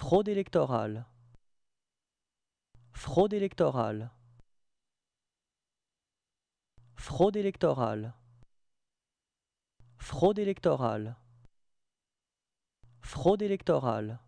Fraude électorale. Fraude électorale. Fraude électorale. Fraude électorale. Fraude électorale.